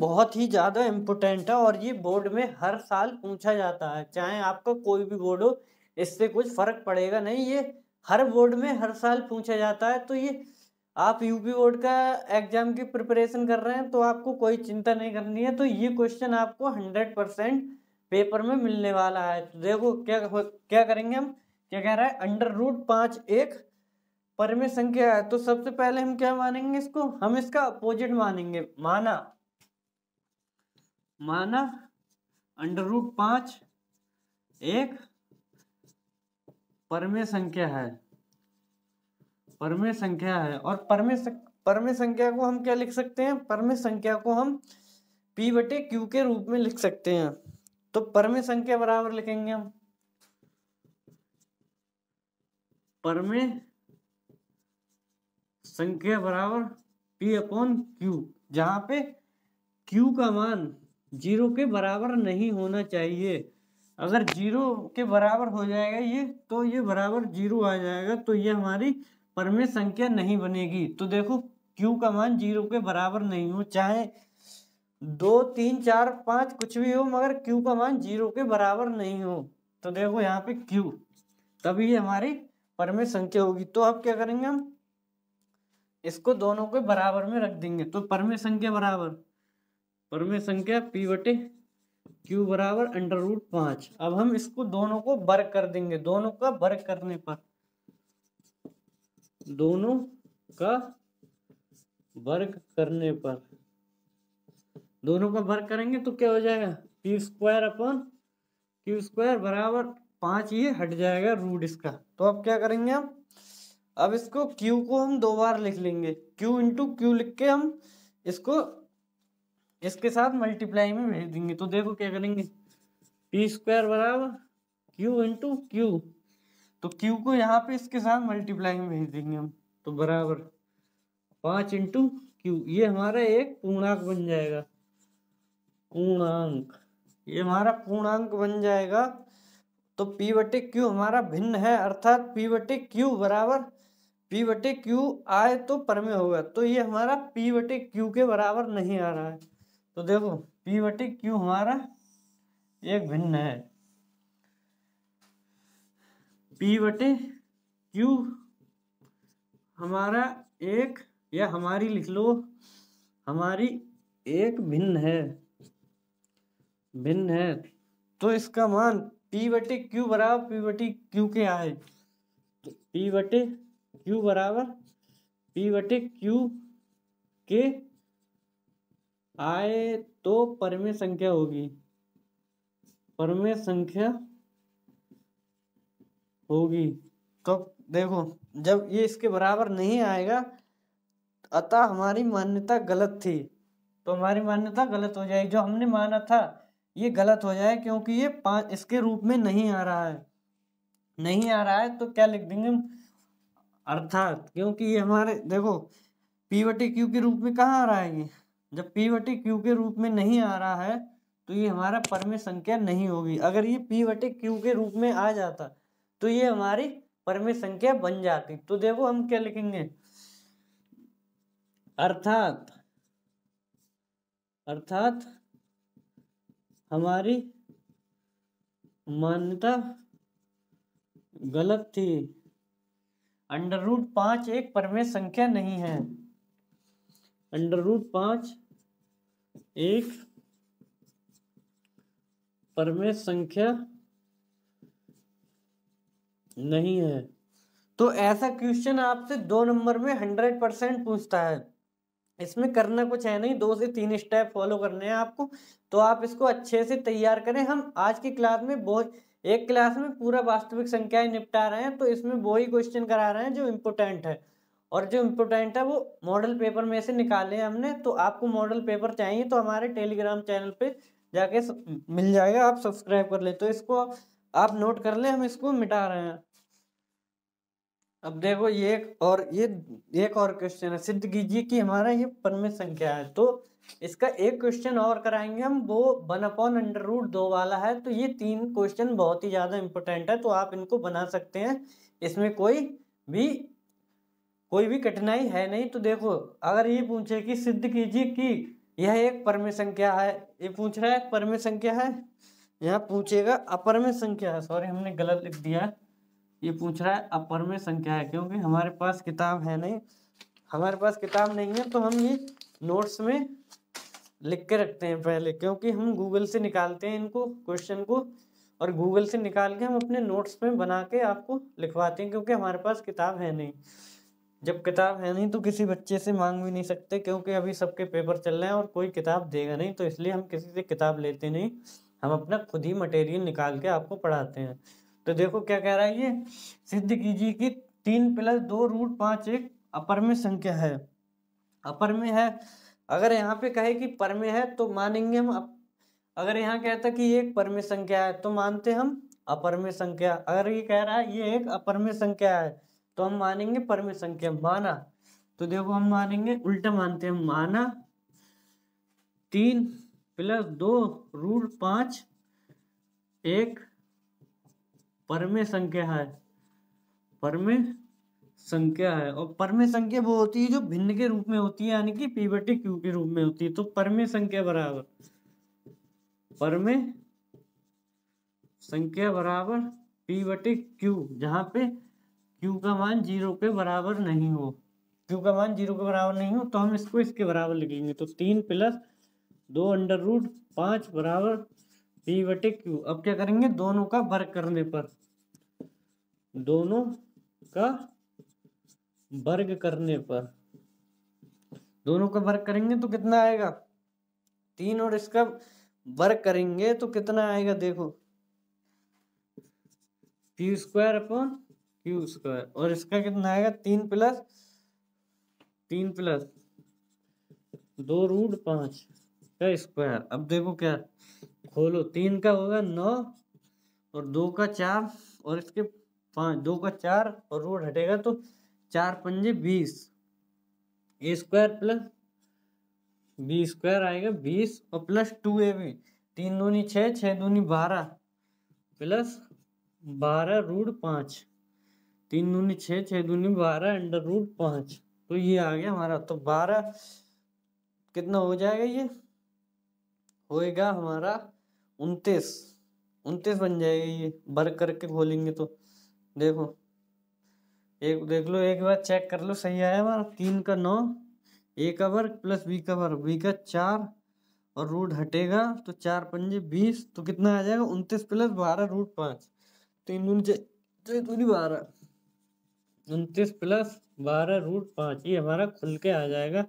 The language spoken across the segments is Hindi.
बहुत ही ज़्यादा इम्पोर्टेंट है और ये बोर्ड में हर साल पूछा जाता है चाहे आपका कोई भी बोर्ड हो इससे कुछ फ़र्क पड़ेगा नहीं ये हर बोर्ड में हर साल पूछा जाता है तो ये आप यूपी बोर्ड का एग्ज़ाम की प्रिपरेशन कर रहे हैं तो आपको कोई चिंता नहीं करनी है तो ये क्वेश्चन आपको हंड्रेड परसेंट पेपर में मिलने वाला है तो देखो क्या क्या करेंगे हम क्या कह रहा है अंडर रूट पाँच एक परमे संख्या है तो सबसे पहले हम क्या मानेंगे इसको हम इसका अपोजिट मानेंगे माना माना अंडर रूट पांच एक परमे संख्या है परमे संख्या है और परमे परमे संख्या को हम क्या लिख सकते हैं परमे संख्या को हम पी बटे क्यू के रूप में लिख सकते हैं तो परमे संख्या बराबर लिखेंगे हम परमे संख्या बराबर पी अपॉन क्यू जहां पे क्यू का मान जीरो के बराबर नहीं होना चाहिए अगर जीरो के बराबर हो जाएगा ये तो ये बराबर जीरो आ जाएगा तो ये हमारी परमे संख्या नहीं बनेगी तो देखो क्यू का मान जीरो के बराबर नहीं हो चाहे दो तीन चार पाँच कुछ भी हो मगर क्यू का मान जीरो के बराबर नहीं हो तो देखो यहाँ पे क्यू तभी हमारी परमे संख्या होगी तो अब क्या करेंगे हम इसको दोनों के बराबर में रख देंगे तो परमे संख्या बराबर परमेय संख्या p बटे क्यू बराबर अंडर रूट पांच अब हम इसको दोनों को वर्ग कर देंगे दोनों का वर्ग करने पर दोनों का वर्ग करने पर दोनों का वर्ग करेंगे तो क्या हो जाएगा P square upon Q square बराबर पांच ये हट जाएगा रूट इसका तो अब क्या करेंगे हम अब इसको क्यू को हम दो बार लिख लेंगे क्यू इंटू क्यू लिख के हम इसको इसके साथ मल्टीप्लाई में भेज देंगे तो देखो क्या करेंगे पी स्क्वायर बराबर क्यू इंटू क्यू तो क्यू को यहाँ पे इसके साथ मल्टीप्लाई में भेज देंगे हम तो बराबर पांच इंटू क्यू ये हमारा एक पूर्णांक बन जाएगा पूर्णांक ये हमारा पूर्णांक बन जाएगा तो पी बटे क्यू हमारा भिन्न है अर्थात पी बटे क्यू बराबर पी बटे क्यू आए तो परमे होगा तो ये हमारा पी बटे क्यू के बराबर नहीं आ रहा है तो देखो पी बटे क्यू हमारा एक भिन्न है पी बटे क्यू हमारा एक या हमारी लिख लो हमारी एक भिन्न है भिन्न है तो इसका मान पी बटे क्यू बराबर पी बटे क्यू के आए तो पी बटे क्यू बराबर पी बटे क्यू के आए तो परमे संख्या होगी परमे संख्या होगी तो देखो जब ये इसके बराबर नहीं आएगा अतः हमारी मान्यता गलत थी तो हमारी मान्यता गलत हो जाएगी जो हमने माना था ये गलत हो जाए क्योंकि ये पांच इसके रूप में नहीं आ रहा है नहीं आ रहा है तो क्या लिख देंगे हम अर्थात क्योंकि ये हमारे देखो पी क्यू के रूप में कहाँ आ रहा है ये जब पी वटे क्यू के रूप में नहीं आ रहा है तो ये हमारा परमे संख्या नहीं होगी अगर ये पी वटे क्यू के रूप में आ जाता तो ये हमारी परमे संख्या बन जाती तो देखो हम क्या लिखेंगे अर्थात अर्थात हमारी मान्यता गलत थी अंडर रूट पांच एक परमेय संख्या नहीं है अंडर रूट पांच एक परमेय संख्या नहीं है तो ऐसा क्वेश्चन आपसे दो नंबर में हंड्रेड परसेंट पूछता है इसमें करना कुछ है नहीं दो से तीन स्टेप फॉलो करने हैं आपको तो आप इसको अच्छे से तैयार करें हम आज की क्लास में बहुत एक क्लास में पूरा वास्तविक संख्याएं निपटा रहे हैं तो इसमें वही क्वेश्चन करा रहे हैं जो इम्पोर्टेंट है और जो इम्पोर्टेंट है वो मॉडल पेपर में से निकाले हमने तो आपको मॉडल पेपर चाहिए तो हमारे टेलीग्राम चैनल पे जाके मिल जाएगा आप सब्सक्राइब कर ले तो इसको आप नोट कर ले हम इसको मिटा रहे हैं अब देखो ये एक और ये एक और क्वेश्चन है सिद्ध कीजिए कि हमारा ये पनमे संख्या है तो इसका एक क्वेश्चन और कराएंगे हम वो वन अपॉन अंडर रूट दो वाला है तो ये तीन क्वेश्चन बहुत ही ज़्यादा इम्पोर्टेंट है तो आप इनको बना सकते हैं इसमें कोई भी कोई भी कठिनाई है नहीं तो देखो अगर ये पूछे कि सिद्ध कीजिए कि यह एक परमे संख्या है ये पूछ रहा है परमे संख्या है यहाँ पूछेगा अपरमे संख्या है सॉरी हमने गलत लिख दिया ये पूछ रहा है अपरमे संख्या है क्योंकि हमारे पास किताब है नहीं हमारे पास किताब नहीं है तो हम ये नोट्स में लिख के रखते हैं पहले क्योंकि हम गूगल से निकालते हैं इनको क्वेश्चन को और गूगल से निकाल के हम अपने नोट्स में बना के आपको लिखवाते हैं क्योंकि हमारे पास किताब है नहीं जब किताब है नहीं तो किसी बच्चे से मांग भी नहीं सकते क्योंकि अभी सबके पेपर चल रहे हैं और कोई किताब देगा नहीं तो इसलिए हम किसी से किताब लेते नहीं हम अपना खुद ही मटेरियल निकाल के आपको पढ़ाते हैं तो देखो क्या कह रहा है ये सिद्ध कीजिए कि तीन प्लस दो रूट पाँच एक अपर में संख्या है अपर में है अगर यहाँ पे कहे कि पर में है तो मानेंगे हम अप... अगर यहाँ कहता कि ये एक पर में संख्या है तो मानते हम अपर में संख्या अगर ये कह रहा है ये एक अपर में संख्या है तो हम मानेंगे परम संख्या माना तो देखो हम मानेंगे उल्टा मानते हैं माना तीन प्लस दो रूट पांच एक परमे संख्या है परमे संख्या है और परमे संख्या वो होती है जो भिन्न के रूप में होती है यानी कि बटी क्यू के रूप में होती है तो परमे संख्या बराबर परमे संख्या बराबर पी बटी क्यू जहां पे क्यू का मान जीरो के बराबर नहीं हो क्यू का मान जीरो के बराबर नहीं हो तो हम इसको इसके बराबर लिखेंगे तो तीन प्लस दो अंडर रूट पाँच बराबर पी बटे क्यू अब क्या करेंगे दोनों का वर्ग करने पर दोनों का वर्ग करने पर दोनों का वर्ग करेंगे तो कितना आएगा तीन और इसका वर्ग करेंगे तो कितना आएगा देखो Q square upon Q square और इसका कितना आएगा तीन प्लस तीन प्लस दो रूट पांच का स्क्वायर अब देखो क्या खोलो तीन का होगा नौ और दो का चार और इसके पांच दो का चार और रूट हटेगा तो चार पंजे बीस A square plus B square आएगा बीस और प्लस टू ए बी तीन दूनी छः छः दूनी बारह प्लस बारह रूट पाँच तीन दूनी छः छः दूनी बारह अंडर रूट पाँच तो ये आ गया हमारा तो बारह कितना हो जाएगा ये होएगा हमारा उनतीस उनतीस बन जाएगा ये वर्क करके खोलेंगे तो देखो एक देख लो एक बार चेक कर लो सही आया हमारा तीन का नौ ए का वर्ग प्लस बी का वर्ग बी का चार और रूट हटेगा तो चार पंजे बीस तो कितना आ जाएगा उनतीस प्लस बारह रूट पाँच तीन दूनी दूनी बारह उनतीस प्लस बारह रूट पाँच ये हमारा खुल के आ जाएगा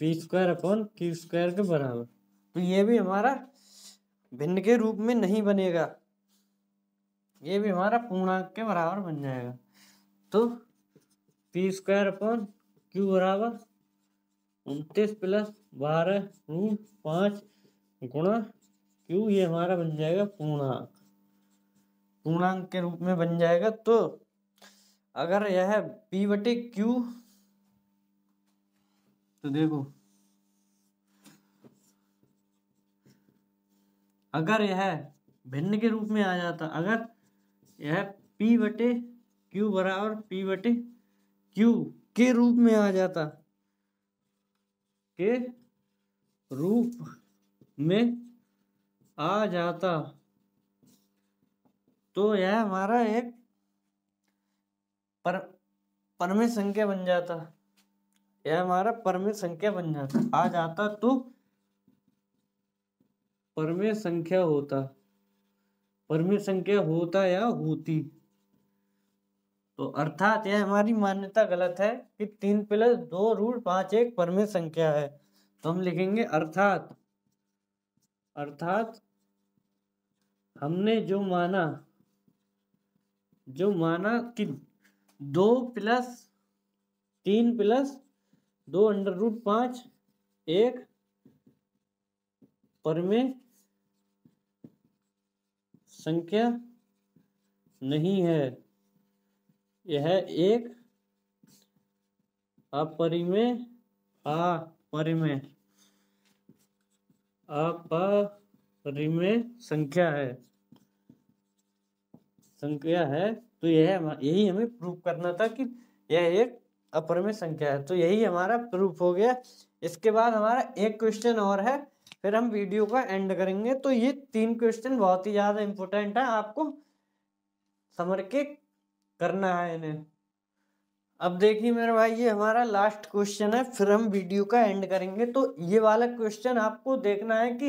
P square upon Q square के बराबर तो ये भी हमारा भिन्न के रूप में नहीं बनेगा ये भी हमारा पूर्णांक के बराबर बन जाएगा तो पी स्क्वायर अपॉन क्यू बराबर उनतीस प्लस बारह रूट पाँच गुणा क्यू ये हमारा बन जाएगा पूर्णांक पूर्णांक के रूप में बन जाएगा तो अगर यह पी बटे क्यू तो देखो अगर यह भिन्न के रूप में आ जाता अगर यह पी बटे क्यू बराबर पी बटे क्यू के रूप में आ जाता के रूप में आ जाता तो यह हमारा एक पर परमित संख्या बन जाता यह हमारा परमित संख्या बन जाता आ जाता तो परमित संख्या होता परमित संख्या होता या होती तो अर्थात यह हमारी मान्यता गलत है कि तीन प्लस दो रूट पांच एक परमे संख्या है तो हम लिखेंगे अर्थात अर्थात हमने जो माना जो माना कि दो प्लस तीन प्लस दो अंडर रूट पांच एक पर में संख्या नहीं है यह एक अपरिमेय अपरिमेय अपरिमेय संख्या है संख्या है तो यह यही हमें प्रूफ करना था कि यह एक अपरमेय संख्या है तो यही हमारा प्रूफ हो गया इसके बाद हमारा एक क्वेश्चन और है फिर हम वीडियो का एंड करेंगे तो ये तीन क्वेश्चन बहुत ही ज़्यादा इम्पोर्टेंट है आपको समर के करना है इन्हें अब देखिए मेरे भाई ये हमारा लास्ट क्वेश्चन है फिर हम वीडियो का एंड करेंगे तो ये वाला क्वेश्चन आपको देखना है कि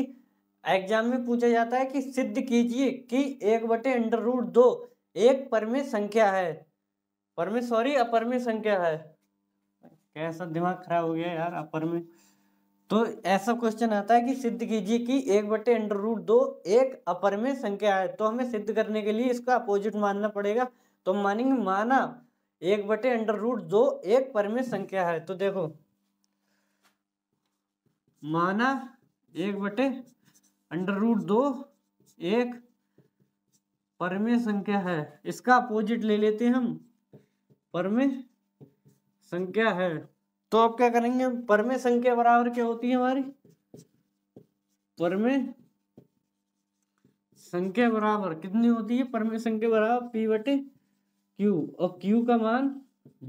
एग्जाम में पूछा जाता है कि सिद्ध कीजिए कि एक बटे अंडर रूट दो एक परमे संख्या है परमे सॉरी अपरमे संख्या है कैसा दिमाग खराब हो गया यार अपर में तो ऐसा क्वेश्चन आता है कि सिद्ध कीजिए कि एक बटे अंडर रूट दो एक अपर में संख्या है तो हमें सिद्ध करने के लिए इसका अपोजिट मानना पड़ेगा तो हम मानेंगे माना एक बटे अंडर रूट दो एक पर में संख्या है तो देखो माना एक बटे अंडर रूट दो एक परमे संख्या है इसका अपोजिट ले लेते हैं हम परमे संख्या है तो आप क्या करेंगे परमे संख्या बराबर क्या होती है हमारी परमे संख्या बराबर कितनी होती है परमे संख्या बराबर पी बटे क्यू और क्यू का मान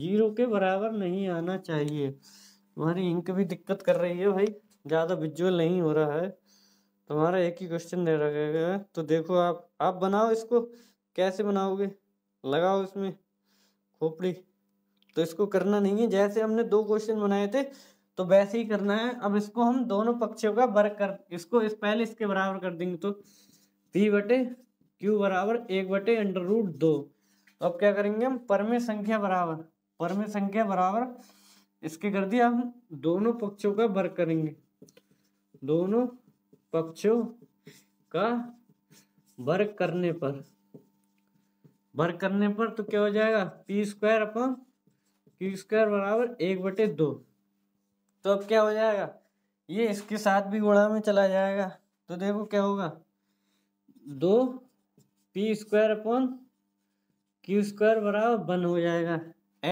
जीरो के बराबर नहीं आना चाहिए हमारी इंक भी दिक्कत कर रही है भाई ज़्यादा विजुअल नहीं हो रहा है तुम्हारा एक ही क्वेश्चन दे रखा है तो देखो आप आप बनाओ इसको कैसे बनाओगे लगाओ इसमें खोपड़ी तो इसको करना नहीं है जैसे हमने दो क्वेश्चन बनाए थे तो वैसे ही करना है अब इसको हम दोनों पक्षों का वर्ग कर इसको इस पहले इसके बराबर कर देंगे तो पी बटे क्यू बराबर एक बटे अंडर रूट दो तो अब क्या करेंगे हम परमे संख्या बराबर परमे संख्या बराबर इसके कर दिया हम दोनों पक्षों का वर्ग करेंगे दोनों पक्षों का वर्ग करने पर वर्ग करने पर तो क्या हो जाएगा P square upon P square बराबर एक बटे दो तो अब क्या हो जाएगा ये इसके साथ भी गुणा में चला जाएगा तो देखो क्या होगा दो P square upon Q square बराबर वन हो जाएगा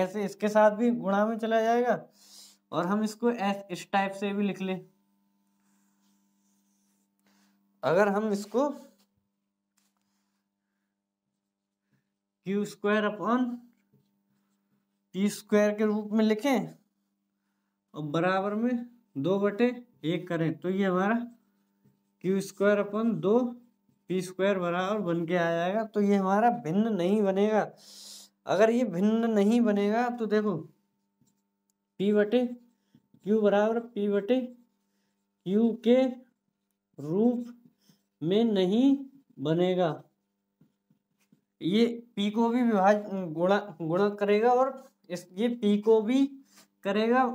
ऐसे इसके साथ भी गुणा में चला जाएगा और हम इसको एस इस टाइप से भी लिख लें अगर हम इसको Q square upon P square के रूप में लिखें और बराबर में दो बटे एक करें तो ये हमारा क्यू स्क्वायर अपन दो पी स्क्वायर बराबर बन के आ जाएगा तो ये हमारा भिन्न नहीं बनेगा अगर ये भिन्न नहीं बनेगा तो देखो पी बटे क्यू बराबर पी बटे क्यू के रूप में नहीं बनेगा ये पी को भी विभाज गुणा गुणा करेगा और इस ये पी को भी करेगा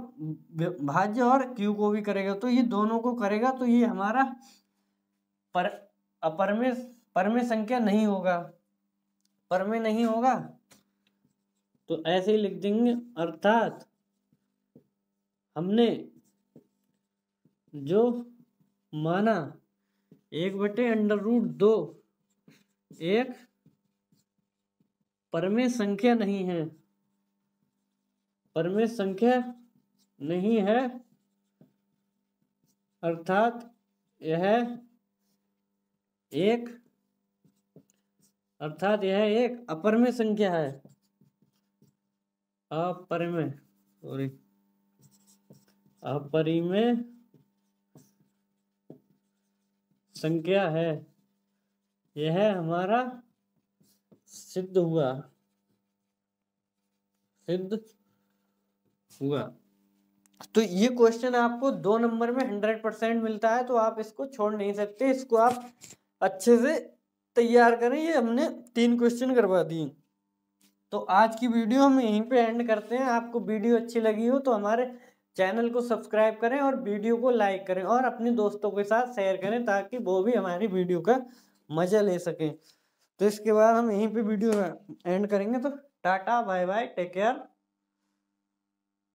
भाज्य और क्यू को भी करेगा तो ये दोनों को करेगा तो ये हमारा पर अपरमे परमे संख्या नहीं होगा परमे नहीं होगा तो ऐसे ही लिख देंगे अर्थात हमने जो माना एक बटे अंडर रूट दो एक परमेय संख्या नहीं है परमेय संख्या नहीं है अर्थात यह एक अर्थात यह एक अपरमे संख्या है अपरिमय सॉरी अपरिमय संख्या है यह हमारा सिद्ध हुआ सिद्ध हुआ तो ये क्वेश्चन आपको दो नंबर में हंड्रेड परसेंट मिलता है तो आप इसको छोड़ नहीं सकते इसको आप अच्छे से तैयार करें ये हमने तीन क्वेश्चन करवा दिए तो आज की वीडियो हम यहीं पे एंड करते हैं आपको वीडियो अच्छी लगी हो तो हमारे चैनल को सब्सक्राइब करें और वीडियो को लाइक करें और अपने दोस्तों के साथ शेयर करें ताकि वो भी हमारी वीडियो का मज़ा ले सकें तो इसके बाद हम यहीं पे वीडियो एंड करेंगे तो tata bye bye take care